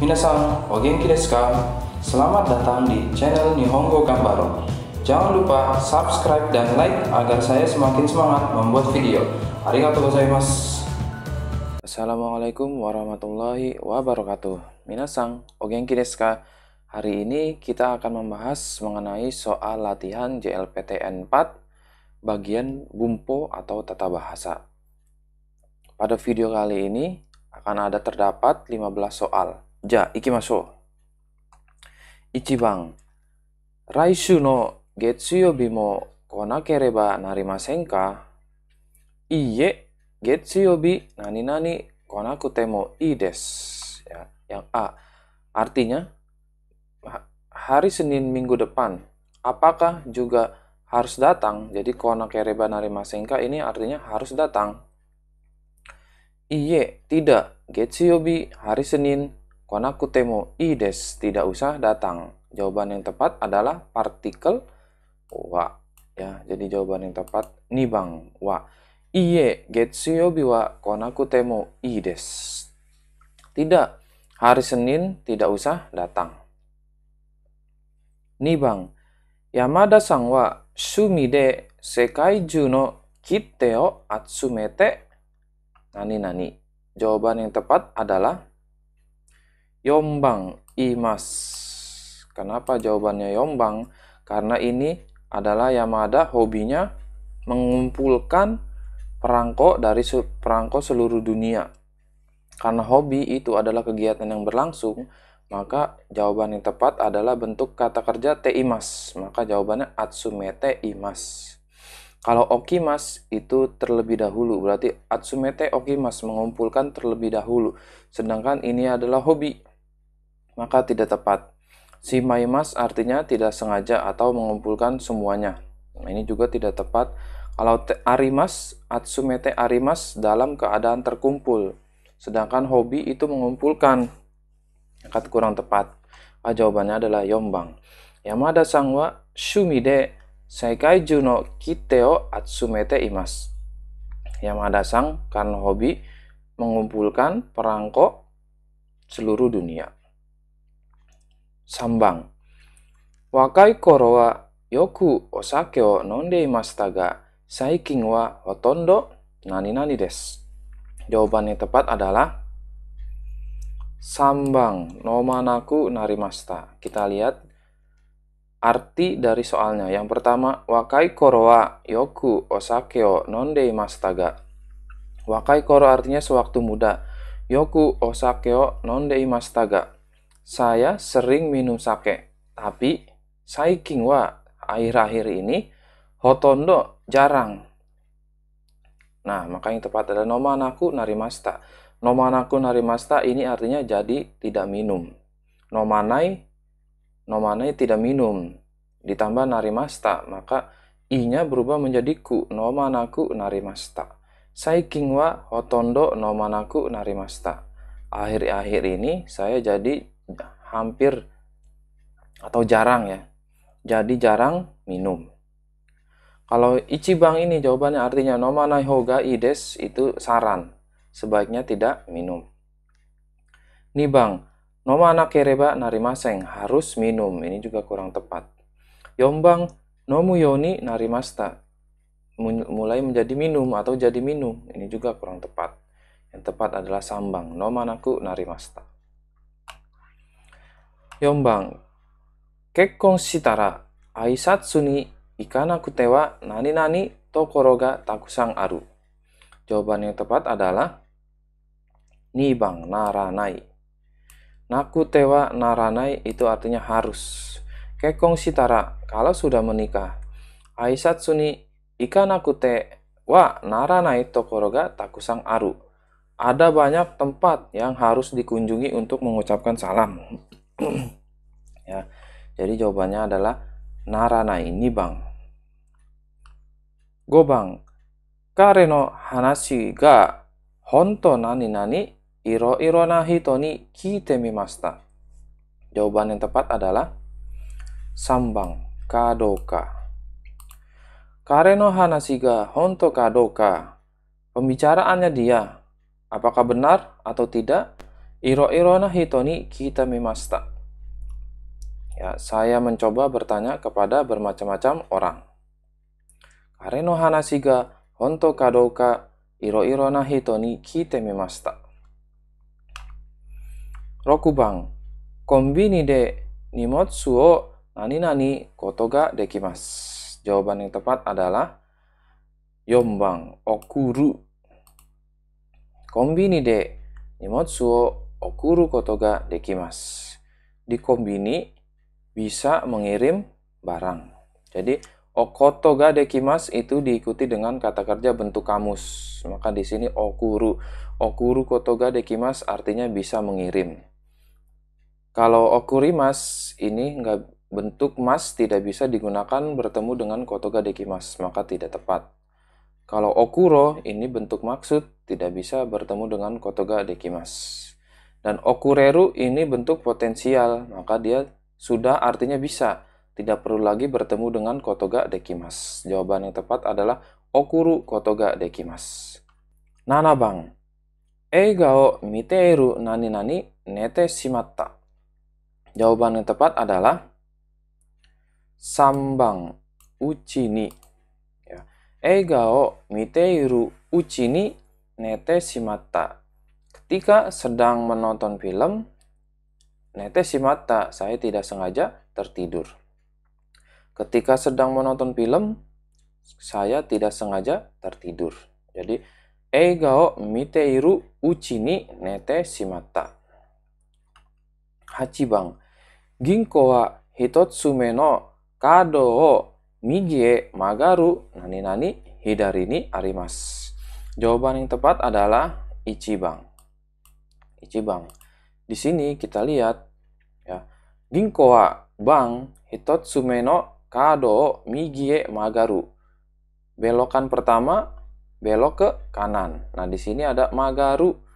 Minasan, Ogenki desu ka? Selamat datang di channel Nihongo Gambaro. Jangan lupa subscribe dan like agar saya semakin semangat membuat video. Arigatou gozaimasu. Assalamualaikum warahmatullahi wabarakatuh. Minasan, Ogenki desu ka? Hari ini kita akan membahas mengenai soal latihan JLPTN 4 bagian bumpo atau tata bahasa. Pada video kali ini akan ada terdapat 15 soal. じゃあ行きましょう。1番、来週の月曜日も来なければなりませんかいいえ、月曜日何々来なくてもいいです。Ya, yang A, artinya hari Senin minggu depan, apakah juga harus datang? Jadi kona kereba nari masengka ini artinya harus datang. Iye, tidak. Getsuyobi, hari Senin, i ides, tidak usah datang. Jawaban yang tepat adalah partikel wa. Ya, jadi jawaban yang tepat ni bang wa. Iye yobi wa i ides. Tidak, hari Senin tidak usah datang. Ni bang Yamada sang wa sumide de sekai juno kiteo o atsumete nani nani. Jawaban yang tepat adalah yombang imas. Kenapa jawabannya yombang? Karena ini adalah Yamada hobinya mengumpulkan perangko dari perangko seluruh dunia. Karena hobi itu adalah kegiatan yang berlangsung, maka jawaban yang tepat adalah bentuk kata kerja teimas. Maka jawabannya atsumete imas. Kalau okimas itu terlebih dahulu, berarti atsumete okimas mengumpulkan terlebih dahulu. Sedangkan ini adalah hobi maka tidak tepat. Si maimas artinya tidak sengaja atau mengumpulkan semuanya. Nah, ini juga tidak tepat. Kalau te arimas, atsumete arimas dalam keadaan terkumpul. Sedangkan hobi itu mengumpulkan. Kata kurang tepat. Ah, jawabannya adalah yombang. Yamada sangwa shumide seikai juno kiteo atsumete imas. Yamada sang karena hobi mengumpulkan perangko seluruh dunia. 3番若い頃はよくお酒を飲んでいましたが最近はほとんど何々です jawaban yang tepat adalah sambang nomanaku narimasta kita lihat arti dari soalnya yang pertama wakai koroa yoku osakeo nonde imastaga. wakai koro artinya sewaktu muda yoku osakeo nonde imastaga saya sering minum sake, tapi saiking wa akhir-akhir ini hotondo jarang. Nah, maka yang tepat adalah nomanaku narimasta. Nomanaku narimasta ini artinya jadi tidak minum. Nomanai, nomanai tidak minum. Ditambah narimasta, maka i-nya berubah menjadi ku. Nomanaku narimasta. Saiking wa hotondo nomanaku narimasta. Akhir-akhir ini saya jadi hampir atau jarang ya. Jadi jarang minum. Kalau ichibang ini jawabannya artinya nomanai hoga ides itu saran. Sebaiknya tidak minum. Nibang, nomana kereba narimaseng harus minum. Ini juga kurang tepat. Yombang, nomu yoni narimasta mulai menjadi minum atau jadi minum. Ini juga kurang tepat. Yang tepat adalah sambang, nomanaku narimasta kekong sitara nani nani tokoroga takusang aru. Jawaban yang tepat adalah ni bang naranai. Naku naranai itu artinya harus. Kekong sitara kalau sudah menikah. Aisat suni ikanakutewa te wa naranai tokoroga takusang aru. Ada banyak tempat yang harus dikunjungi untuk mengucapkan salam ya jadi jawabannya adalah narana ini bang gobang kare no hanashi ga honto nani nani iro iro na hito ni kite mimasta jawaban yang tepat adalah sambang kadoka kare no hanashi ga honto kadoka pembicaraannya dia apakah benar atau tidak Iro-iro na hitoni kita memasta. Ya, saya mencoba bertanya kepada bermacam-macam orang. Kareno hanasiga honto kadoka iro-iro na hitoni kita memasta. Rokubang, kombini de nimotsu o nani-nani koto ga dekimas. Jawaban yang tepat adalah yombang okuru. Kombini de nimotsu o okuru kotoga dekimas. Di kombini bisa mengirim barang. Jadi okotoga dekimas itu diikuti dengan kata kerja bentuk kamus. Maka di sini okuru. Okuru koto dekimas artinya bisa mengirim. Kalau okurimas ini nggak bentuk mas tidak bisa digunakan bertemu dengan kotoga dekimas, maka tidak tepat. Kalau okuro ini bentuk maksud tidak bisa bertemu dengan kotoga dekimas. Dan okureru ini bentuk potensial, maka dia sudah artinya bisa. Tidak perlu lagi bertemu dengan kotoga dekimas. Jawaban yang tepat adalah okuru kotoga dekimas. Nana bang. ega o miteru nani nani nete shimatta. Jawaban yang tepat adalah sambang uchi ni. Ya. Ega o miteru ni nete shimatta. Ketika sedang menonton film, netes si mata saya tidak sengaja tertidur. Ketika sedang menonton film, saya tidak sengaja tertidur. Jadi, eigao miteiru uchi ni nete shimatta. Hachibang, ginko wa hitotsu me no kado o migi e magaru nani nani hidari ni arimas. Jawaban yang tepat adalah ichibang. Ichiban. Di sini kita lihat ya, Ginko wa bang hitotsume no kado migie magaru. Belokan pertama belok ke kanan. Nah, di sini ada magaru.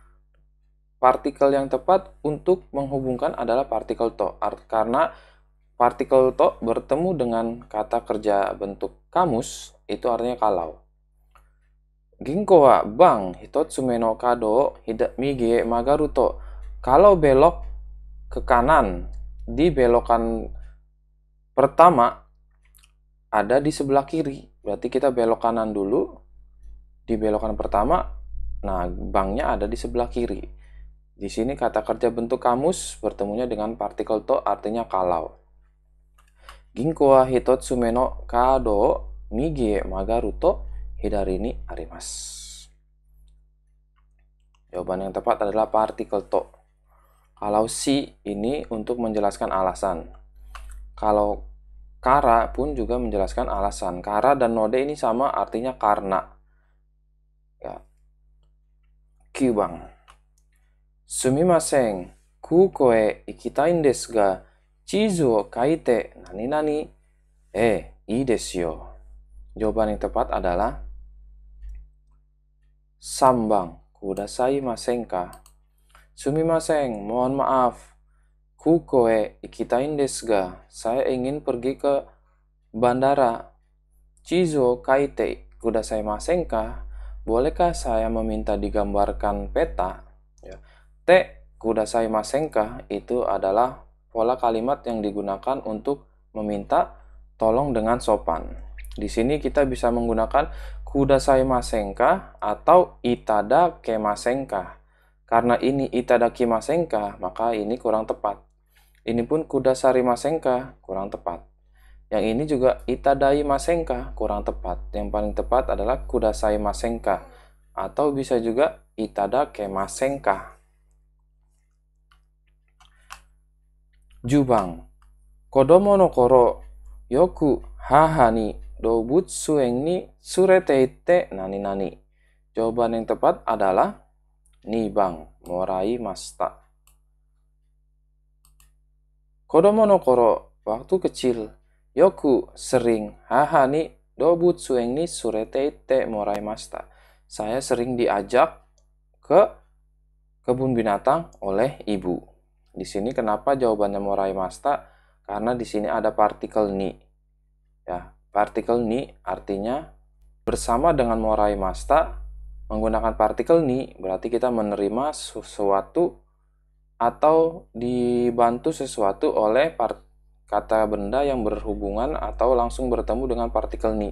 Partikel yang tepat untuk menghubungkan adalah partikel to. Art Karena partikel to bertemu dengan kata kerja bentuk kamus itu artinya kalau. Ginko wa bang hitot no kado mige magaruto. Kalau belok ke kanan di belokan pertama ada di sebelah kiri. Berarti kita belok kanan dulu di belokan pertama. Nah, bangnya ada di sebelah kiri. Di sini kata kerja bentuk kamus bertemunya dengan partikel to artinya kalau. Ginko wa hitotsume no kado mige magaruto hidarini arimas. Jawaban yang tepat adalah partikel to. Kalau si ini untuk menjelaskan alasan. Kalau kara pun juga menjelaskan alasan. Kara dan node ini sama artinya karena. Ya. bang, Sumimasen, ku koe ikitain desu ga chizu o kaite nani nani eh ii desu yo. Jawaban yang tepat adalah sambang kuda kudasai masengka. Sumi maseng, mohon maaf. Ku koe ikitain indesga saya ingin pergi ke bandara. Chizo kaite kuda saya ka? Bolehkah saya meminta digambarkan peta? Ya. Te kudasai masengka Itu adalah pola kalimat yang digunakan untuk meminta tolong dengan sopan. Di sini kita bisa menggunakan kudasai masengka atau itada kemasengka. Karena ini itada kemasengka, maka ini kurang tepat. Ini pun kudasari masengka kurang tepat. Yang ini juga itadai masengka kurang tepat. Yang paling tepat adalah kudasai masengka atau bisa juga itada kemasengka. Jubang. Kodomo no koro yoku haha Dobut sueng ni sureteite nani nani. Jawaban yang tepat adalah nibang morai masta. Kodomo no koro, waktu kecil, yoku sering, haha ni dobut sueng ni sureteite morai masta. Saya sering diajak ke kebun binatang oleh ibu. Di sini kenapa jawabannya morai masta? Karena di sini ada partikel ni. Ya, Partikel ni artinya bersama dengan morai masta menggunakan partikel ni berarti kita menerima sesuatu atau dibantu sesuatu oleh kata benda yang berhubungan atau langsung bertemu dengan partikel ni.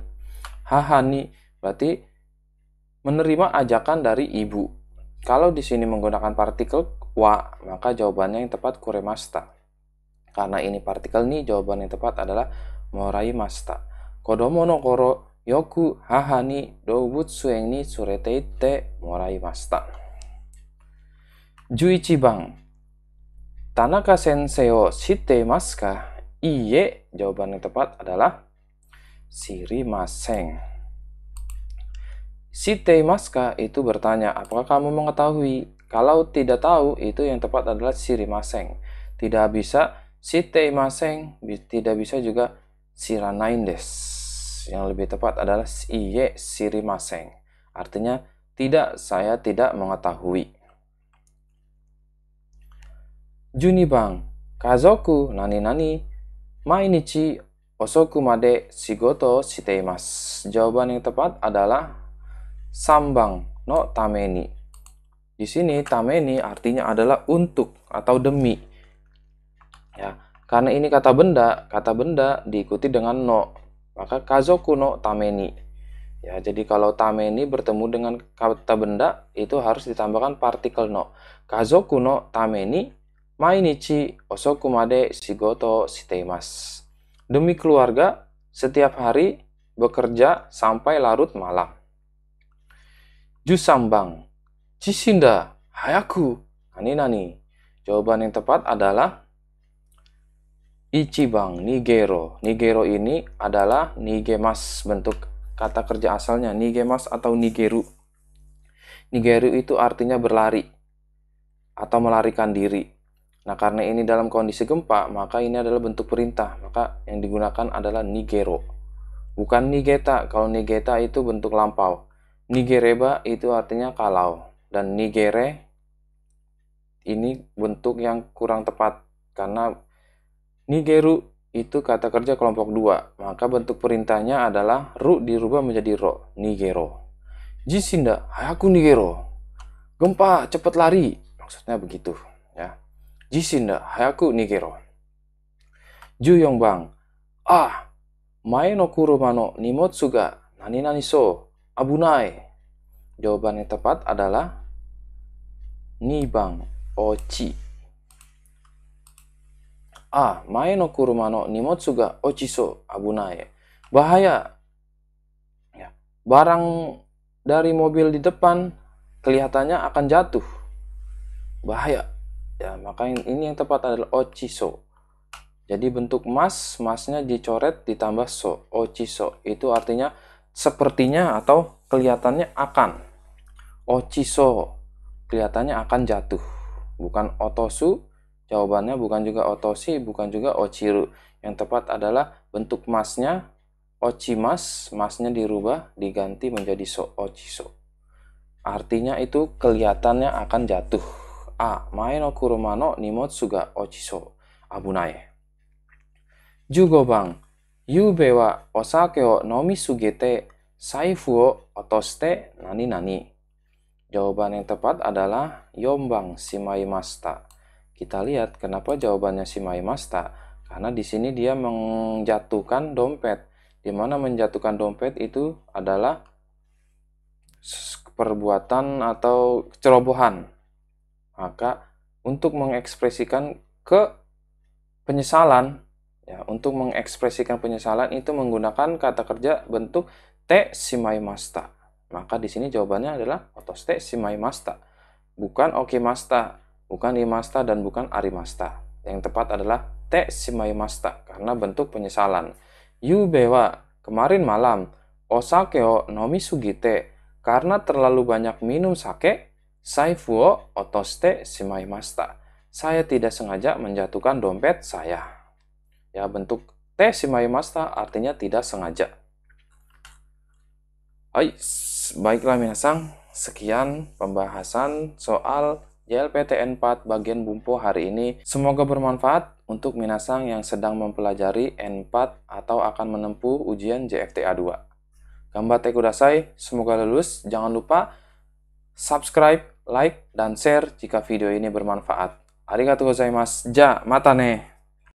Haha ni berarti menerima ajakan dari ibu. Kalau di sini menggunakan partikel wa, maka jawabannya yang tepat kuremasta. Karena ini partikel ni, jawaban yang tepat adalah morai masta. Kodomo no koro yoku haha ni doubutsu en ni surete itte moraimashita. maska iye jawaban yang tepat adalah Shitte imasu maska itu bertanya, apakah kamu mengetahui? Kalau tidak tahu, itu yang tepat adalah sirimaseng. Tidak bisa shitte maseng, tidak bisa juga Siranaindes. Yang lebih tepat adalah Iye Sirimaseng. Artinya, tidak, saya tidak mengetahui. Junibang, kazoku nani-nani, mainichi osoku made shigoto shiteimasu. Jawaban yang tepat adalah sambang no tameni. Di sini tameni artinya adalah untuk atau demi. Ya, karena ini kata benda, kata benda diikuti dengan no. Maka kazoku no tameni. Ya, jadi kalau tameni bertemu dengan kata benda itu harus ditambahkan partikel no. Kazoku no tameni mainichi osoku made shigoto shiteimasu. Demi keluarga, setiap hari bekerja sampai larut malam. Jusambang, Cisinda, Hayaku, Nani Nani. Jawaban yang tepat adalah Ichibang Nigero. Nigero ini adalah nigemas bentuk kata kerja asalnya nigemas atau nigeru. Nigeru itu artinya berlari atau melarikan diri. Nah, karena ini dalam kondisi gempa, maka ini adalah bentuk perintah. Maka yang digunakan adalah nigero. Bukan nigeta. Kalau nigeta itu bentuk lampau. Nigereba itu artinya kalau dan nigere ini bentuk yang kurang tepat karena Nigeru itu kata kerja kelompok dua, maka bentuk perintahnya adalah ru dirubah menjadi ro, nigero. Jisinda, aku nigero. Gempa, cepat lari. Maksudnya begitu, ya. Jisinda, aku nigero. Ju Bang. ah, mae no kurumano nimotsu ga nani nani so, abunai. Jawaban yang tepat adalah Ni Bang ochi. あ、前の車の荷物が落ちそう、危ない。Bahaya. Ah, ya, barang dari mobil di depan kelihatannya akan jatuh. Bahaya. Ya, maka ini yang tepat adalah ochiso. Jadi bentuk mas, masnya dicoret ditambah so, ochiso. Itu artinya sepertinya atau kelihatannya akan. Ochiso, kelihatannya akan jatuh. Bukan otosu, Jawabannya bukan juga otoshi, bukan juga ochiru. Yang tepat adalah bentuk masnya ochimas, masnya dirubah, diganti menjadi so ochiso. Artinya itu kelihatannya akan jatuh. A. Mae no no nimotsu ga ochiso. Abunae. Jugo bang. Yube wa osake wo nomi sugete saifu wo otoste nani nani. Jawaban yang tepat adalah yombang simai masta. Kita lihat kenapa jawabannya si Maimasta. Karena di sini dia menjatuhkan dompet. Di mana menjatuhkan dompet itu adalah perbuatan atau kecerobohan. Maka untuk mengekspresikan ke penyesalan ya untuk mengekspresikan penyesalan itu menggunakan kata kerja bentuk te simai masta maka di sini jawabannya adalah otos te masta bukan oke okay masta bukan imasta dan bukan arimasta. Yang tepat adalah te simaimasta karena bentuk penyesalan. Yubewa, kemarin malam, osakeo nomi sugite, karena terlalu banyak minum sake, saifuo otoste simaimasta. Saya tidak sengaja menjatuhkan dompet saya. Ya, bentuk te simaimasta artinya tidak sengaja. Hai, baiklah minasang, sekian pembahasan soal YLPTN 4 bagian Bumpo hari ini. Semoga bermanfaat untuk Minasang yang sedang mempelajari N4 atau akan menempuh ujian JFTA 2. Gambar dasai semoga lulus. Jangan lupa subscribe, like, dan share jika video ini bermanfaat. Arigatou gozaimasu. Ja, mata ne.